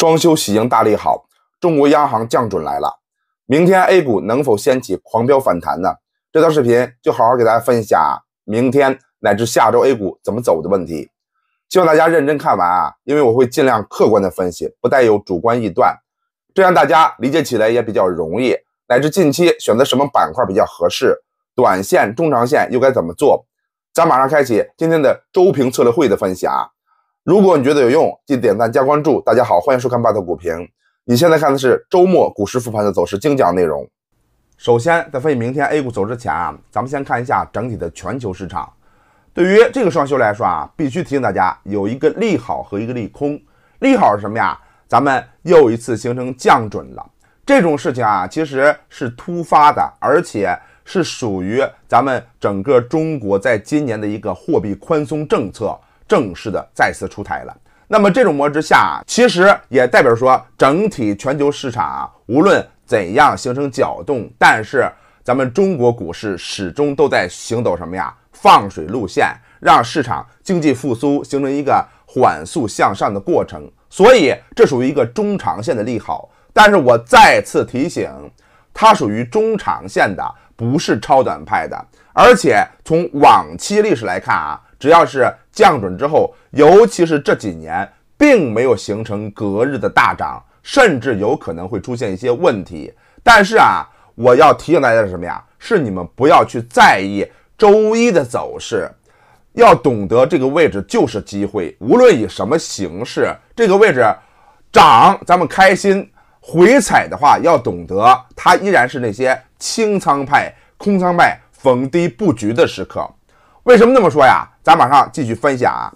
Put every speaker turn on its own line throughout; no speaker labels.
双休喜迎大利好，中国央行降准来了，明天 A 股能否掀起狂飙反弹呢？这条视频就好好给大家分析一下啊，明天乃至下周 A 股怎么走的问题，希望大家认真看完啊，因为我会尽量客观的分析，不带有主观臆断，这样大家理解起来也比较容易，乃至近期选择什么板块比较合适，短线、中长线又该怎么做？咱马上开启今天的周评策略会的分享。如果你觉得有用，记得点赞加关注。大家好，欢迎收看霸道股评。你现在看的是周末股市复盘的走势精讲内容。首先，在分析明天 A 股走之前啊，咱们先看一下整体的全球市场。对于这个双休来说啊，必须提醒大家有一个利好和一个利空。利好是什么呀？咱们又一次形成降准了。这种事情啊，其实是突发的，而且是属于咱们整个中国在今年的一个货币宽松政策。正式的再次出台了，那么这种模式下，其实也代表说整体全球市场啊，无论怎样形成搅动，但是咱们中国股市始终都在行走什么呀？放水路线，让市场经济复苏形成一个缓速向上的过程，所以这属于一个中长线的利好。但是我再次提醒，它属于中长线的，不是超短派的，而且从往期历史来看啊。只要是降准之后，尤其是这几年，并没有形成隔日的大涨，甚至有可能会出现一些问题。但是啊，我要提醒大家的是什么呀？是你们不要去在意周一的走势，要懂得这个位置就是机会，无论以什么形式，这个位置涨咱们开心，回踩的话要懂得，它依然是那些清仓派、空仓派逢低布局的时刻。为什么那么说呀？咱马上继续分享。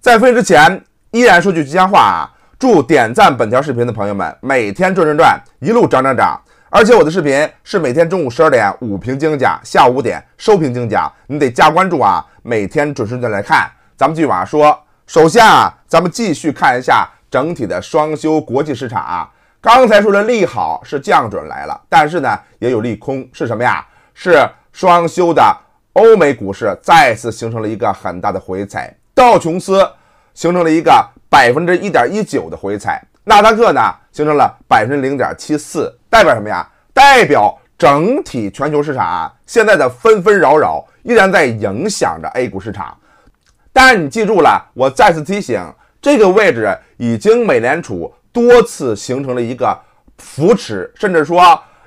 在分之前，依然说句吉祥话啊！祝点赞本条视频的朋友们每天赚赚赚，一路涨涨涨！而且我的视频是每天中午十二点午评精讲，下午五点收评精讲，你得加关注啊！每天准时的来看。咱们继续往下说。首先啊，咱们继续看一下整体的双休国际市场啊。刚才说的利好是降准来了，但是呢，也有利空，是什么呀？是双休的。欧美股市再次形成了一个很大的回踩，道琼斯形成了一个百分之一点一九的回踩，纳克呢形成了百分之零点七四，代表什么呀？代表整体全球市场啊，现在的纷纷扰扰依然在影响着 A 股市场。但是你记住了，我再次提醒，这个位置已经美联储多次形成了一个扶持，甚至说。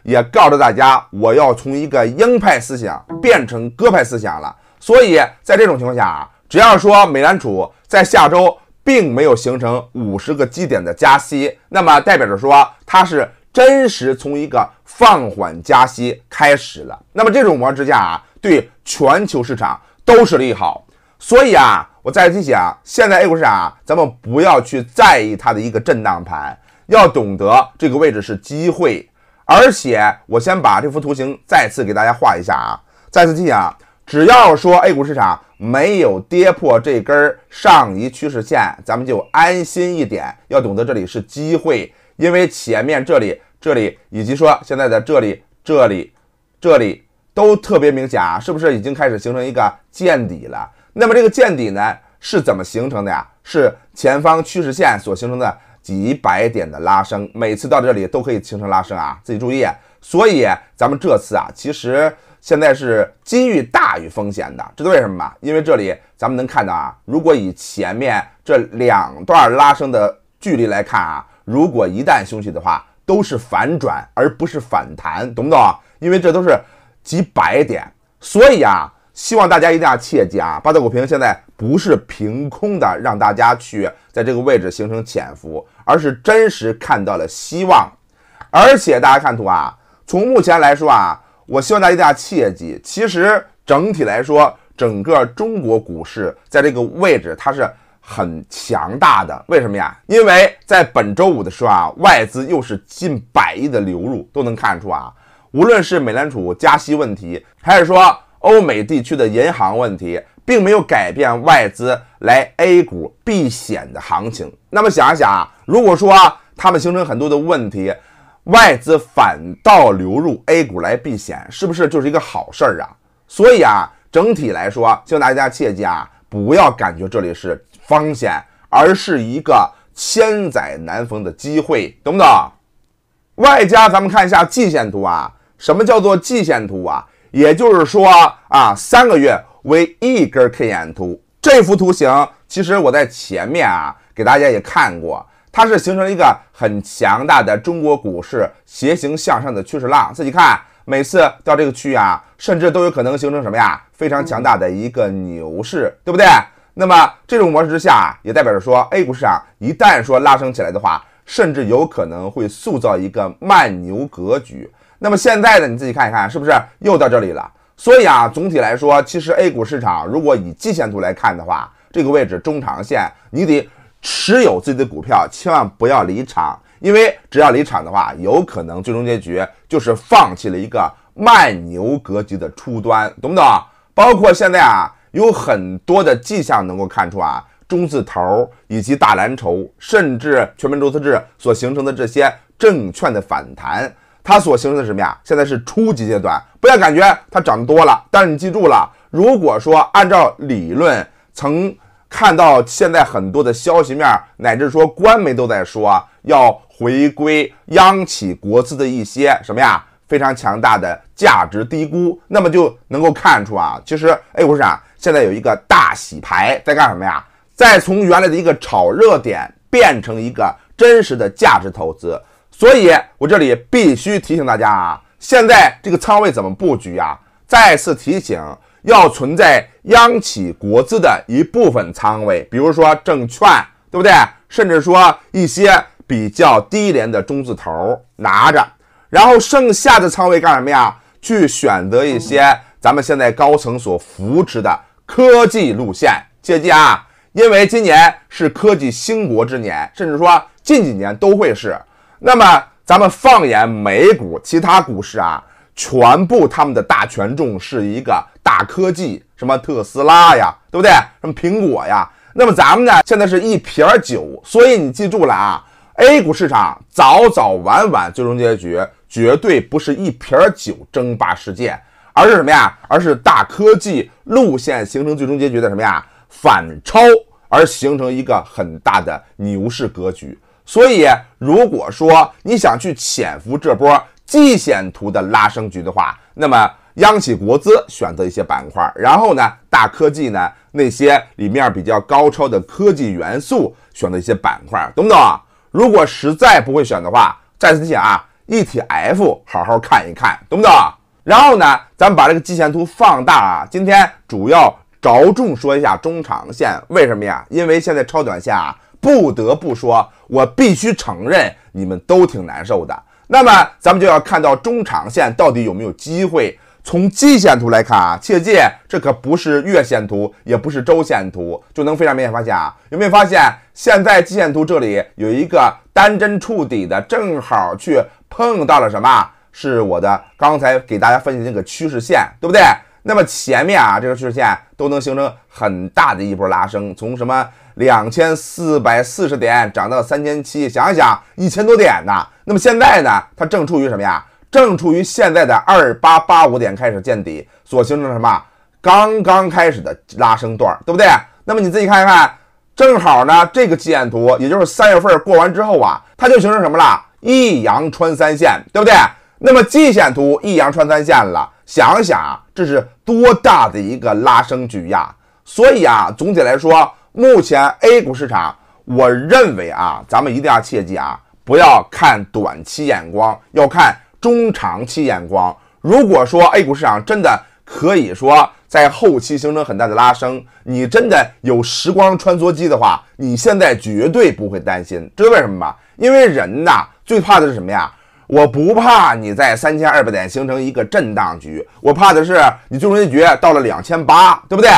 也告诉大家，我要从一个鹰派思想变成鸽派思想了。所以在这种情况下啊，只要说美联储在下周并没有形成五十个基点的加息，那么代表着说它是真实从一个放缓加息开始了。那么这种模之下啊，对全球市场都是利好。所以啊，我再提醒啊，现在 A 股市场啊，咱们不要去在意它的一个震荡盘，要懂得这个位置是机会。而且，我先把这幅图形再次给大家画一下啊！再次提醒啊，只要说 A 股市场没有跌破这根上移趋势线，咱们就安心一点。要懂得这里是机会，因为前面这里、这里以及说现在的这里、这里、这里都特别明显啊，是不是已经开始形成一个见底了？那么这个见底呢，是怎么形成的呀？是前方趋势线所形成的。几百点的拉升，每次到这里都可以形成拉升啊，自己注意。所以咱们这次啊，其实现在是机遇大于风险的，知道为什么吗？因为这里咱们能看到啊，如果以前面这两段拉升的距离来看啊，如果一旦休息的话，都是反转而不是反弹，懂不懂因为这都是几百点，所以啊，希望大家一定要切记啊，八大股评现在。不是凭空的让大家去在这个位置形成潜伏，而是真实看到了希望。而且大家看图啊，从目前来说啊，我希望大家切记，其实整体来说，整个中国股市在这个位置它是很强大的。为什么呀？因为在本周五的时候啊，外资又是近百亿的流入，都能看出啊，无论是美联储加息问题，还是说欧美地区的银行问题。并没有改变外资来 A 股避险的行情。那么想一想啊，如果说他们形成很多的问题，外资反倒流入 A 股来避险，是不是就是一个好事儿啊？所以啊，整体来说，望大家切记啊，不要感觉这里是风险，而是一个千载难逢的机会，懂不懂？外加咱们看一下季线图啊，什么叫做季线图啊？也就是说啊，三个月。为一根 K 线图，这幅图形其实我在前面啊给大家也看过，它是形成了一个很强大的中国股市斜行向上的趋势浪，自己看，每次到这个区域啊，甚至都有可能形成什么呀？非常强大的一个牛市，对不对？那么这种模式之下，也代表着说 A 股市场一旦说拉升起来的话，甚至有可能会塑造一个慢牛格局。那么现在呢，你自己看一看，是不是又到这里了？所以啊，总体来说，其实 A 股市场如果以季线图来看的话，这个位置中长线你得持有自己的股票，千万不要离场，因为只要离场的话，有可能最终结局就是放弃了一个慢牛格局的初端，懂不懂？包括现在啊，有很多的迹象能够看出啊，中字头以及大蓝筹，甚至全面注册制所形成的这些证券的反弹。它所形成的什么呀？现在是初级阶段，不要感觉它涨得多了。但是你记住了，如果说按照理论，从看到现在很多的消息面乃至说官媒都在说要回归央企国资的一些什么呀，非常强大的价值低估，那么就能够看出啊，其实 A 股市场现在有一个大洗牌在干什么呀？再从原来的一个炒热点变成一个真实的价值投资。所以，我这里必须提醒大家啊，现在这个仓位怎么布局呀？再次提醒，要存在央企国资的一部分仓位，比如说证券，对不对？甚至说一些比较低廉的中字头拿着，然后剩下的仓位干什么呀？去选择一些咱们现在高层所扶持的科技路线，切记啊，因为今年是科技兴国之年，甚至说近几年都会是。那么咱们放眼美股、其他股市啊，全部他们的大权重是一个大科技，什么特斯拉呀，对不对？什么苹果呀？那么咱们呢，现在是一瓶酒。所以你记住了啊，A 股市场早早晚晚最终结局，绝对不是一瓶酒争霸世界，而是什么呀？而是大科技路线形成最终结局的什么呀？反超而形成一个很大的牛市格局。所以，如果说你想去潜伏这波季线图的拉升局的话，那么央企国资选择一些板块，然后呢，大科技呢，那些里面比较高超的科技元素，选择一些板块，懂不懂啊？如果实在不会选的话，再次提醒啊，ETF 好好看一看，懂不懂？然后呢，咱们把这个季线图放大啊，今天主要着重说一下中长线，为什么呀？因为现在超短线啊。不得不说，我必须承认，你们都挺难受的。那么，咱们就要看到中场线到底有没有机会？从季线图来看啊，切记这可不是月线图，也不是周线图，就能非常明显发现啊。有没有发现？现在季线图这里有一个单针触底的，正好去碰到了什么？是我的刚才给大家分析那个趋势线，对不对？那么前面啊，这个趋势线都能形成很大的一波拉升，从什么？两千四百四十点涨到三千七，想一想，一千多点呢。那么现在呢，它正处于什么呀？正处于现在的二八八五点开始见底所形成的什么？刚刚开始的拉升段，对不对？那么你自己看一看，正好呢，这个季线图，也就是三月份过完之后啊，它就形成什么了？一阳穿三线，对不对？那么季线图一阳穿三线了，想一想，这是多大的一个拉升局呀？所以啊，总体来说。目前 A 股市场，我认为啊，咱们一定要切记啊，不要看短期眼光，要看中长期眼光。如果说 A 股市场真的可以说在后期形成很大的拉升，你真的有时光穿梭机的话，你现在绝对不会担心。知道为什么吗？因为人呐最怕的是什么呀？我不怕你在三千二百点形成一个震荡局，我怕的是你最终一局到了两千八，对不对？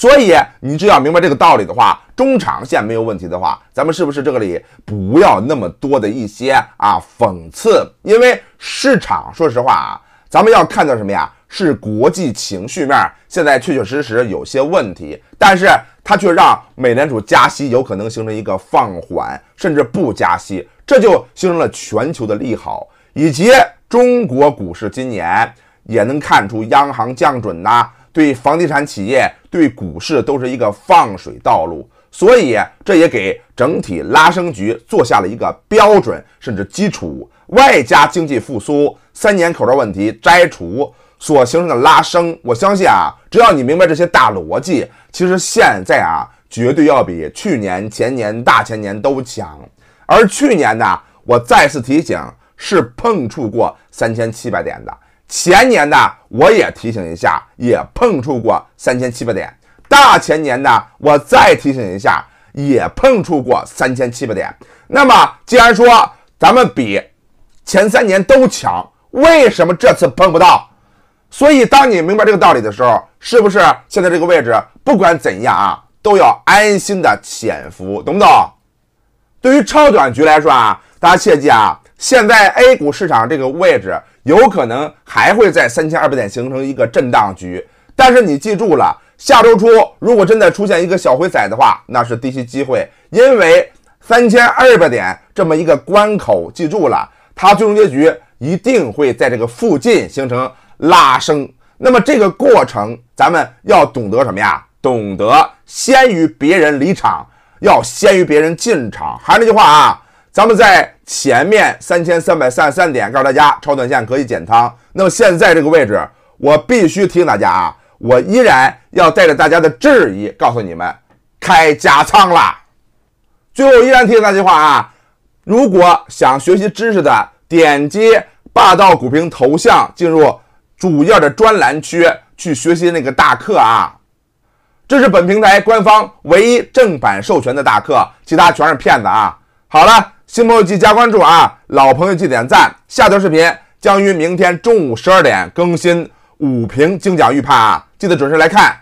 所以你只要明白这个道理的话，中长线没有问题的话，咱们是不是这个里不要那么多的一些啊讽刺？因为市场说实话啊，咱们要看到什么呀？是国际情绪面现在确确实实有些问题，但是它却让美联储加息有可能形成一个放缓，甚至不加息，这就形成了全球的利好，以及中国股市今年也能看出央行降准呐。对房地产企业，对股市都是一个放水道路，所以这也给整体拉升局做下了一个标准，甚至基础。外加经济复苏，三年口罩问题摘除所形成的拉升，我相信啊，只要你明白这些大逻辑，其实现在啊，绝对要比去年、前年、大前年都强。而去年呢，我再次提醒，是碰触过三千七百点的。前年呢，我也提醒一下，也碰触过三千七百点。大前年呢，我再提醒一下，也碰触过三千七百点。那么，既然说咱们比前三年都强，为什么这次碰不到？所以，当你明白这个道理的时候，是不是现在这个位置，不管怎样啊，都要安心的潜伏，懂不懂？对于超短局来说啊，大家切记啊。现在 A 股市场这个位置有可能还会在三千二百点形成一个震荡局，但是你记住了，下周初如果真的出现一个小回踩的话，那是低吸机会，因为三千二百点这么一个关口，记住了，它最终结局一定会在这个附近形成拉升。那么这个过程，咱们要懂得什么呀？懂得先于别人离场，要先于别人进场。还是那句话啊。咱们在前面三千三百三十三点告诉大家超短线可以减仓，那么现在这个位置，我必须提醒大家啊，我依然要带着大家的质疑，告诉你们开加仓了。最后依然提醒大一句话啊，如果想学习知识的，点击霸道股评头像进入主页的专栏区去学习那个大课啊，这是本平台官方唯一正版授权的大课，其他全是骗子啊。好了。新朋友记加关注啊，老朋友记点赞。下条视频将于明天中午十二点更新五评精讲预判啊，记得准时来看。